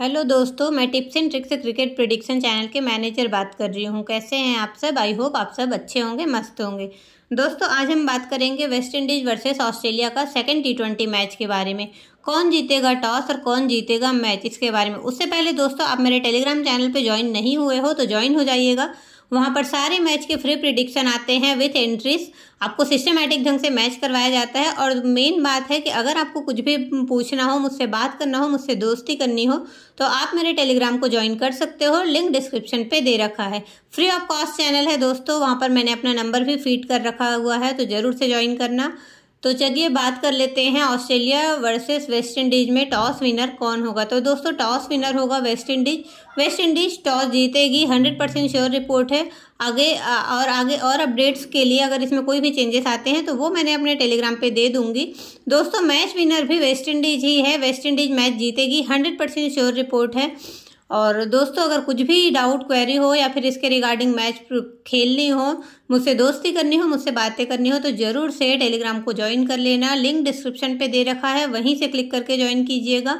hello दोस्तों मैं tips and tricks cricket prediction channel के मैनेजर बात कर रही हूँ कैसे हैं आप सब आई होप आप सब अच्छे होंगे मस्त होंगे दोस्तों आज हम बात करेंगे वेस्ट इंडीज वर्सेस ऑस्ट्रेलिया का सेकंड टी ट्वेंटी मैच के बारे में कौन जीतेगा टॉस और कौन जीतेगा मैच इसके बारे में उससे पहले दोस्तों आप मेरे टेलीग्राम चैनल पर ज्वाइन नहीं हुए हो तो ज्वाइन हो जाइएगा वहाँ पर सारे मैच के फ्री प्रिडिक्शन आते हैं विथ एंट्रीज आपको सिस्टमेटिक ढंग से मैच करवाया जाता है और मेन बात है कि अगर आपको कुछ भी पूछना हो मुझसे बात करना हो मुझसे दोस्ती करनी हो तो आप मेरे टेलीग्राम को ज्वाइन कर सकते हो लिंक डिस्क्रिप्शन पे दे रखा है फ्री ऑफ कॉस्ट चैनल है दोस्तों वहाँ पर मैंने अपना नंबर भी फीड कर रखा हुआ है तो ज़रूर से ज्वाइन करना तो चलिए बात कर लेते हैं ऑस्ट्रेलिया वर्सेस वेस्ट इंडीज में टॉस विनर कौन होगा तो दोस्तों टॉस विनर होगा West Indies West Indies toss जीतेगी हंड्रेड परसेंट श्योर रिपोर्ट है आगे और आगे और अपडेट्स के लिए अगर इसमें कोई भी चेंजेस आते हैं तो वो मैंने अपने टेलीग्राम पे दे दूंगी दोस्तों मैच विनर भी वेस्ट इंडीज ही है वेस्ट इंडीज मैच जीतेगी हंड्रेड परसेंट श्योर रिपोर्ट है और दोस्तों अगर कुछ भी डाउट क्वेरी हो या फिर इसके रिगार्डिंग मैच खेलनी हो मुझसे दोस्ती करनी हो मुझसे बातें करनी हो तो ज़रूर से टेलीग्राम को ज्वाइन कर लेना लिंक डिस्क्रिप्शन पे दे रखा है वहीं से क्लिक करके ज्वाइन कीजिएगा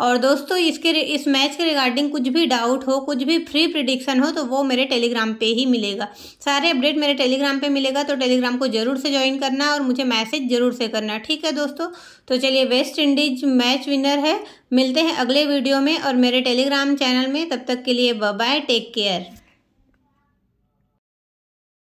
और दोस्तों इसके इस मैच के रिगार्डिंग कुछ भी डाउट हो कुछ भी फ्री प्रिडिक्शन हो तो वो मेरे टेलीग्राम पे ही मिलेगा सारे अपडेट मेरे टेलीग्राम पे मिलेगा तो टेलीग्राम को ज़रूर से ज्वाइन करना और मुझे मैसेज ज़रूर से करना ठीक है दोस्तों तो चलिए वेस्ट इंडीज मैच विनर है मिलते हैं अगले वीडियो में और मेरे टेलीग्राम चैनल में तब तक के लिए बाय टेक केयर